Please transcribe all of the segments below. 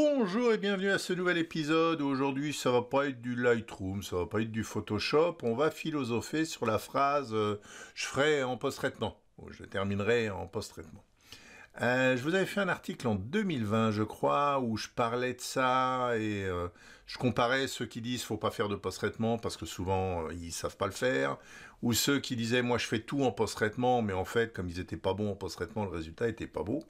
Bonjour et bienvenue à ce nouvel épisode. Aujourd'hui, ça va pas être du Lightroom, ça va pas être du Photoshop. On va philosopher sur la phrase euh, je ferai en post-traitement. Je terminerai en post-traitement. Euh, je vous avais fait un article en 2020, je crois, où je parlais de ça et euh, je comparais ceux qui disent faut pas faire de post-traitement parce que souvent euh, ils savent pas le faire, ou ceux qui disaient moi je fais tout en post-traitement, mais en fait comme ils étaient pas bons en post-traitement, le résultat était pas beau.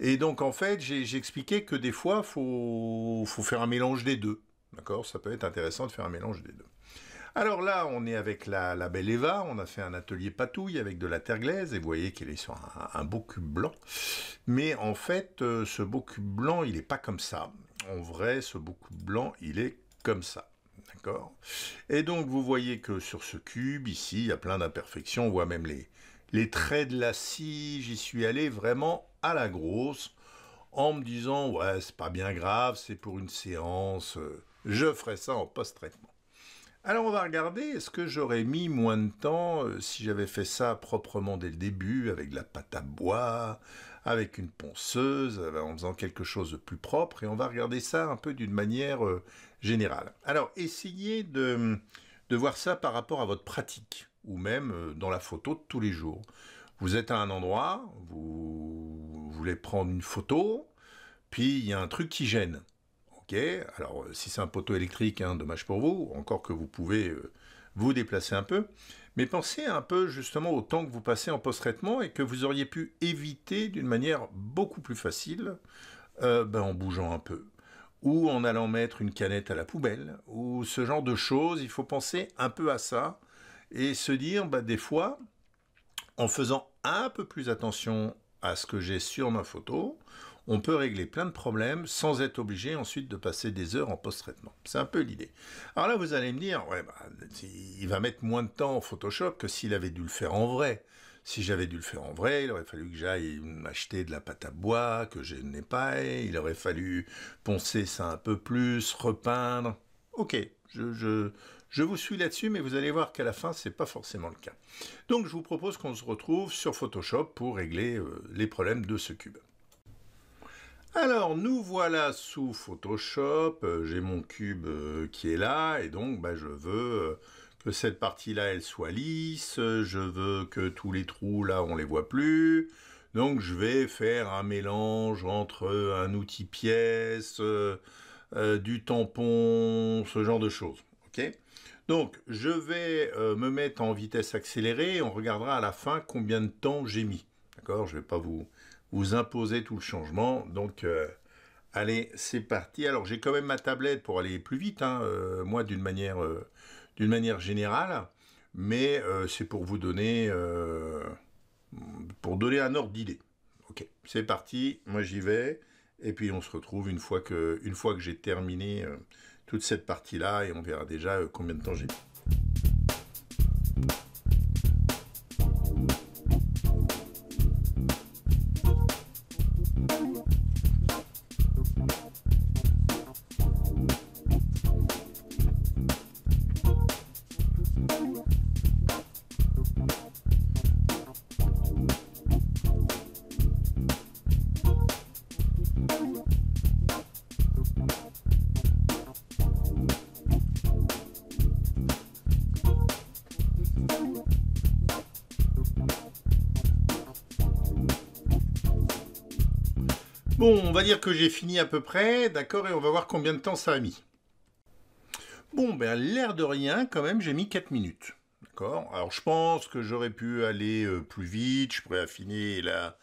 Et donc en fait j'ai expliqué que des fois faut faut faire un mélange des deux, d'accord Ça peut être intéressant de faire un mélange des deux. Alors là, on est avec la, belle Eva, on a fait un atelier patouille avec de la terre glaise, et vous voyez qu'elle est sur un, beau cube blanc. Mais en fait, euh, ce beau cube blanc, il n'est pas comme ça. En vrai, ce beau cube blanc, il est comme ça. D'accord Et donc, vous voyez que sur ce cube, ici, il y a plein d'imperfections, on voit même les, les traits de la scie, j'y suis allé vraiment à la grosse, en me disant, ouais, c'est pas bien grave, c'est pour une séance, euh, je ferai ça en post-traitement. Alors on va regarder est-ce que j'aurais mis moins de temps euh, si j'avais fait ça proprement dès le début, avec de la pâte à bois, avec une ponceuse, euh, en faisant quelque chose de plus propre, et on va regarder ça un peu d'une manière euh, générale. Alors essayez de, mm, de voir ça par rapport à votre pratique, ou même dans la photo de tous les jours. Vous êtes à un endroit, vous voulez prendre une photo, puis il y a un truc qui gêne alors euh, si c'est un poteau électrique, hein, dommage pour vous, encore que vous pouvez euh, vous déplacer un peu, mais pensez un peu justement au temps que vous passez en post-traitement et que vous auriez pu éviter d'une manière beaucoup plus facile euh, ben, en bougeant un peu ou en allant mettre une canette à la poubelle, ou ce genre de choses, il faut penser un peu à ça, et se dire, bah, des fois, en faisant un peu plus attention à ce que j'ai sur ma photo, on peut régler plein de problèmes sans être obligé ensuite de passer des heures en post-traitement. C'est un peu l'idée. Alors là, vous allez me dire, ouais, bah, il va mettre moins de temps en Photoshop que s'il avait dû le faire en vrai. Si j'avais dû le faire en vrai, il aurait fallu que j'aille m'acheter de la pâte à bois que je n'ai pas, il aurait fallu poncer ça un peu plus, repeindre. Ok, je, vous suis là-dessus, mais vous allez voir qu'à la fin, c'est pas forcément le cas. Donc, je vous propose qu'on se retrouve sur Photoshop pour régler euh, les problèmes de ce cube. Alors nous voilà sous Photoshop, euh, j'ai mon cube euh, qui est là et donc bah, je veux euh, que cette partie-là elle soit lisse, je veux que tous les trous là on les voit plus. Donc je vais faire un mélange entre un outil pièce, du tampon, ce genre de choses. donc je vais me mettre en vitesse accélérée on regardera à la fin combien de temps j'ai mis. D'accord Je vais pas vous vous imposez tout le changement. Donc, euh, allez, c'est parti. Alors, j'ai quand même ma tablette pour aller plus vite, hein, euh, moi, d'une manière, euh, d'une manière générale, mais c'est pour vous donner, pour donner un ordre d'idée. Ok, c'est parti. Moi, j'y vais. Et puis, on se retrouve une fois que, une fois que j'ai terminé toute cette partie-là et on verra déjà combien de temps j'ai mis. Bon, on va dire que j'ai fini à peu près, d'accord, et on va voir combien de temps ça a mis. Bon, ben l'air de rien, quand même, j'ai mis 4 minutes. D'accord Alors je pense que j'aurais pu aller euh, plus vite, je pourrais affiner la,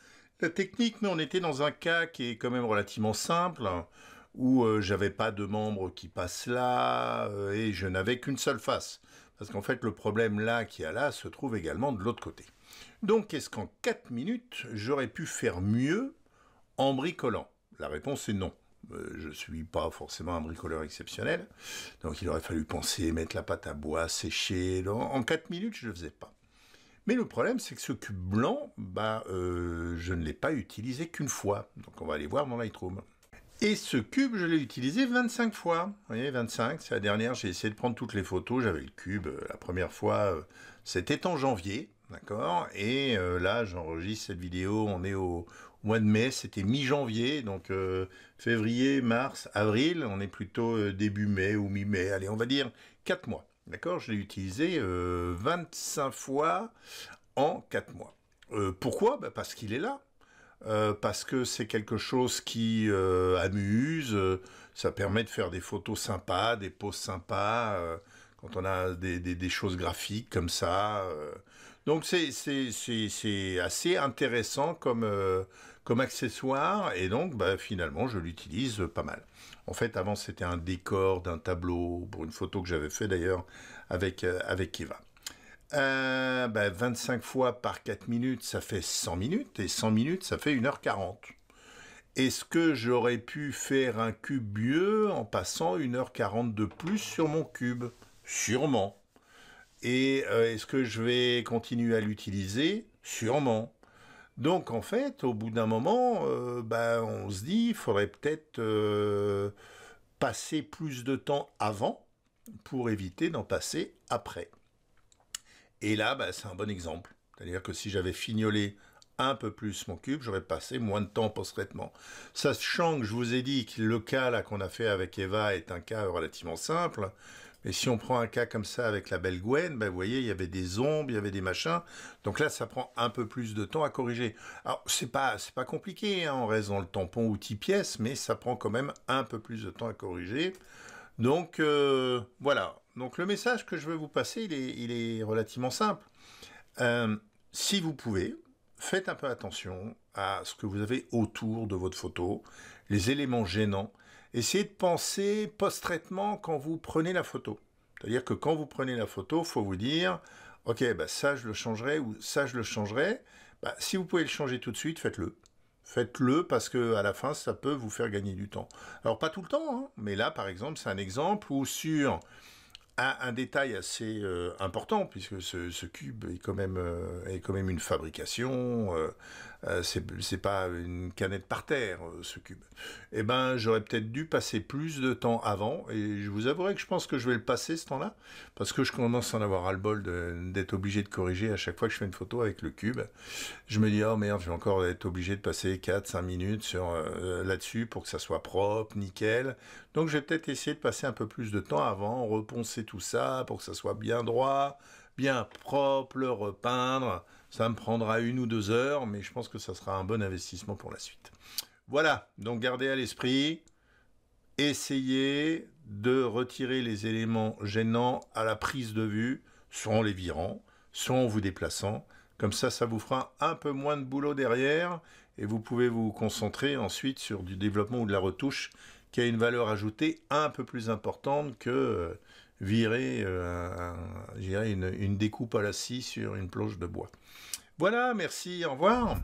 technique, mais on était dans un cas qui est quand même relativement simple, hein, où euh, j'avais pas de membres qui passent là, euh, et je n'avais qu'une seule face. Parce qu'en fait, le problème là qui a là se trouve également de l'autre côté. Donc, est-ce qu'en 4 minutes, j'aurais pu faire mieux en bricolant La réponse est non. Euh, je ne suis pas forcément un bricoleur exceptionnel, donc il aurait fallu penser, mettre la pâte à bois, sécher. En 4 minutes, je ne le faisais pas. Mais le problème, c'est que ce cube blanc, bah, euh, je ne l'ai pas utilisé qu'une fois. Donc on va aller voir mon Lightroom. Et ce cube, je l'ai utilisé 25 fois. Vous voyez, 25, c'est la dernière. J'ai essayé de prendre toutes les photos. J'avais le cube euh, la première fois, c'était en janvier. D'accord Et là, j'enregistre cette vidéo. On est au, mois de mai, c'était mi-janvier, donc euh, février, mars, avril, on est plutôt euh, début mai ou mi-mai, allez, on va dire 4 mois. D'accord Je l'ai utilisé 25 euh, fois en 4 mois. pourquoi bah, Parce qu'il est là. parce que c'est quelque chose qui amuse, ça permet de faire des photos sympas, des poses sympas, quand on a des, choses graphiques comme ça. Donc c'est assez intéressant comme, comme accessoire et donc bah, finalement je l'utilise euh, pas mal. En fait avant c'était un décor d'un tableau pour une photo que j'avais fait d'ailleurs avec, euh, avec Eva. 25 euh, bah, fois par 4 minutes ça fait 100 minutes et 100 minutes ça fait 1h40. Est-ce que j'aurais pu faire un cube mieux en passant 1h40 de plus sur mon cube Sûrement. Et est-ce que je vais continuer à l'utiliser Sûrement. Donc en fait, au bout d'un moment, euh, ben, on se dit, il faudrait peut-être euh, passer plus de temps avant pour éviter d'en passer après. Et là, ben, c'est un bon exemple. C'est-à-dire que si j'avais fignolé un peu plus mon cube, j'aurais passé moins de temps post-traitement. Sachant que je vous ai dit que le cas qu'on a fait avec Eva est un cas relativement simple, et si on prend un cas comme ça avec la belle Gwen, ben, vous voyez, il y avait des ombres, il y avait des machins. Donc là, ça prend un peu plus de temps à corriger. Alors, c'est pas, pas compliqué, en hein, raison le tampon outil pièce, mais ça prend quand même un peu plus de temps à corriger. Donc, euh, voilà. Donc, le message que je veux vous passer, il est, relativement simple. Euh, si vous pouvez, faites un peu attention à ce que vous avez autour de votre photo, les éléments gênants essayez de penser post-traitement quand vous prenez la photo. C'est-à-dire que quand vous prenez la photo, il faut vous dire, ok, bah ça je le changerai ou ça je le changerai. Bah, si vous pouvez le changer tout de suite, faites-le. Faites-le parce que à la fin, ça peut vous faire gagner du temps. Alors pas tout le temps, hein, mais là, par exemple, c'est un exemple où sur un, détail assez euh, important, puisque ce, cube est quand même, euh, est quand même une fabrication, euh, c'est pas une canette par terre, ce cube. et eh ben, j'aurais peut-être dû passer plus de temps avant, et je vous avouerai que je pense que je vais le passer ce temps-là, parce que je commence à en avoir ras-le-bol d'être obligé de corriger à chaque fois que je fais une photo avec le cube. Je me dis, oh merde, je vais encore être obligé de passer 4-5 minutes là-dessus pour que ça soit propre, nickel. Donc, je vais peut-être essayer de passer un peu plus de temps avant, reponcer tout ça pour que ça soit bien droit, bien propre, repeindre. Ça me prendra une ou deux heures, mais je pense que ça sera un bon investissement pour la suite. Voilà, donc gardez à l'esprit, essayez de retirer les éléments gênants à la prise de vue, soit en les virant, soit en vous déplaçant. Comme ça, ça vous fera un peu moins de boulot derrière et vous pouvez vous concentrer ensuite sur du développement ou de la retouche qui a une valeur ajoutée un peu plus importante que euh, virer euh, une, une découpe à la scie sur une planche de bois. Voilà, merci, au revoir.